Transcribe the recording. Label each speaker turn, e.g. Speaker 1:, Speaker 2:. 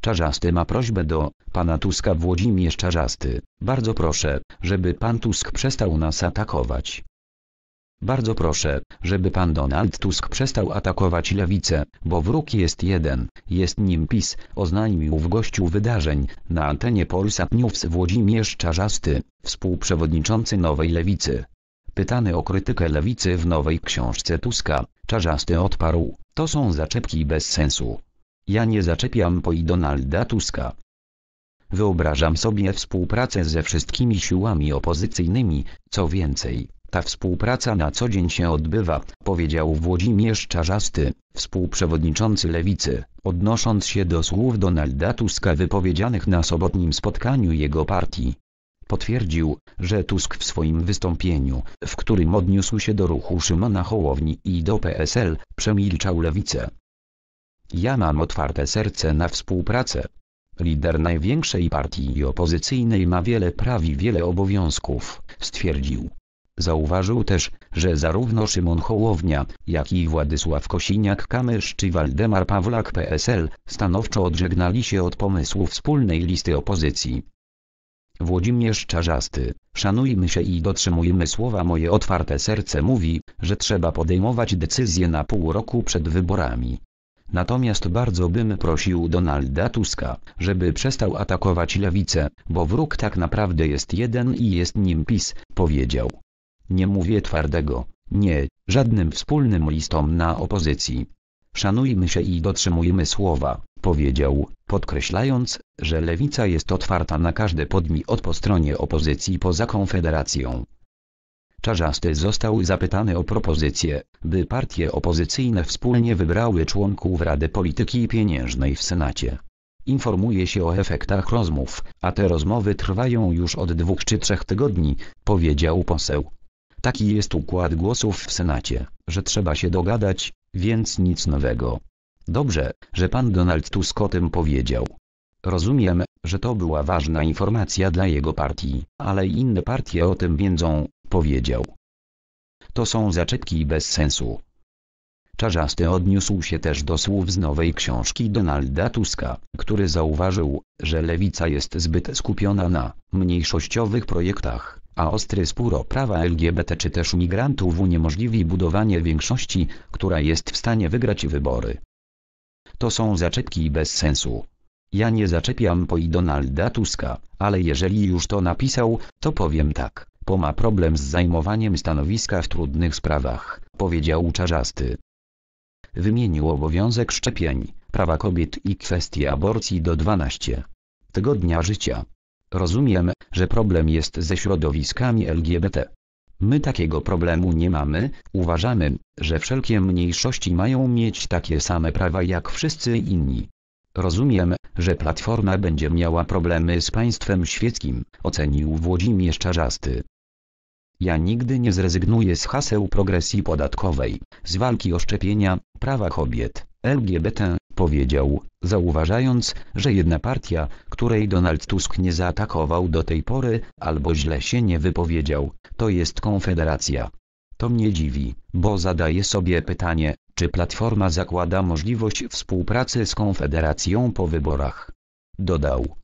Speaker 1: Czarzasty ma prośbę do pana Tuska Włodzimierz Czarzasty. Bardzo proszę, żeby pan Tusk przestał nas atakować. Bardzo proszę, żeby pan Donald Tusk przestał atakować lewicę, bo wróg jest jeden, jest nim PiS, oznajmił w gościu wydarzeń na antenie Polsat News Włodzimierz Czarzasty, współprzewodniczący Nowej Lewicy. Pytany o krytykę lewicy w nowej książce Tuska, Czarzasty odparł, to są zaczepki bez sensu. Ja nie zaczepiam po i Donalda Tuska. Wyobrażam sobie współpracę ze wszystkimi siłami opozycyjnymi, co więcej, ta współpraca na co dzień się odbywa, powiedział Włodzimierz Czarzasty, współprzewodniczący Lewicy, odnosząc się do słów Donalda Tuska wypowiedzianych na sobotnim spotkaniu jego partii. Potwierdził, że Tusk w swoim wystąpieniu, w którym odniósł się do ruchu Szymona Hołowni i do PSL, przemilczał Lewicę, ja mam otwarte serce na współpracę. Lider największej partii opozycyjnej ma wiele praw i wiele obowiązków, stwierdził. Zauważył też, że zarówno Szymon Hołownia, jak i Władysław Kosiniak-Kamysz czy Waldemar Pawlak PSL stanowczo odżegnali się od pomysłu wspólnej listy opozycji. Włodzimierz Czarzasty, szanujmy się i dotrzymujmy słowa moje otwarte serce mówi, że trzeba podejmować decyzje na pół roku przed wyborami. Natomiast bardzo bym prosił Donalda Tuska, żeby przestał atakować lewicę, bo wróg tak naprawdę jest jeden i jest nim PiS, powiedział. Nie mówię twardego, nie, żadnym wspólnym listom na opozycji. Szanujmy się i dotrzymujmy słowa, powiedział, podkreślając, że lewica jest otwarta na każde podmiot po stronie opozycji poza Konfederacją. Czarzasty został zapytany o propozycję, by partie opozycyjne wspólnie wybrały członków Rady Polityki Pieniężnej w Senacie. Informuje się o efektach rozmów, a te rozmowy trwają już od dwóch czy trzech tygodni, powiedział poseł. Taki jest układ głosów w Senacie, że trzeba się dogadać, więc nic nowego. Dobrze, że pan Donald Tusk o tym powiedział. Rozumiem, że to była ważna informacja dla jego partii, ale inne partie o tym wiedzą, powiedział. To są zaczepki bez sensu. Czarzasty odniósł się też do słów z nowej książki Donalda Tuska, który zauważył, że lewica jest zbyt skupiona na mniejszościowych projektach, a ostry spór o prawa LGBT czy też migrantów uniemożliwi budowanie większości, która jest w stanie wygrać wybory. To są zaczepki bez sensu. Ja nie zaczepiam poi Donalda Tuska, ale jeżeli już to napisał, to powiem tak ma problem z zajmowaniem stanowiska w trudnych sprawach, powiedział Czarzasty. Wymienił obowiązek szczepień, prawa kobiet i kwestię aborcji do 12 tygodnia życia. Rozumiem, że problem jest ze środowiskami LGBT. My takiego problemu nie mamy, uważamy, że wszelkie mniejszości mają mieć takie same prawa jak wszyscy inni. Rozumiem, że Platforma będzie miała problemy z państwem świeckim, ocenił Włodzimierz Czarzasty. Ja nigdy nie zrezygnuję z haseł progresji podatkowej, z walki o szczepienia, prawa kobiet, LGBT, powiedział, zauważając, że jedna partia, której Donald Tusk nie zaatakował do tej pory, albo źle się nie wypowiedział, to jest Konfederacja. To mnie dziwi, bo zadaję sobie pytanie, czy Platforma zakłada możliwość współpracy z Konfederacją po wyborach. Dodał.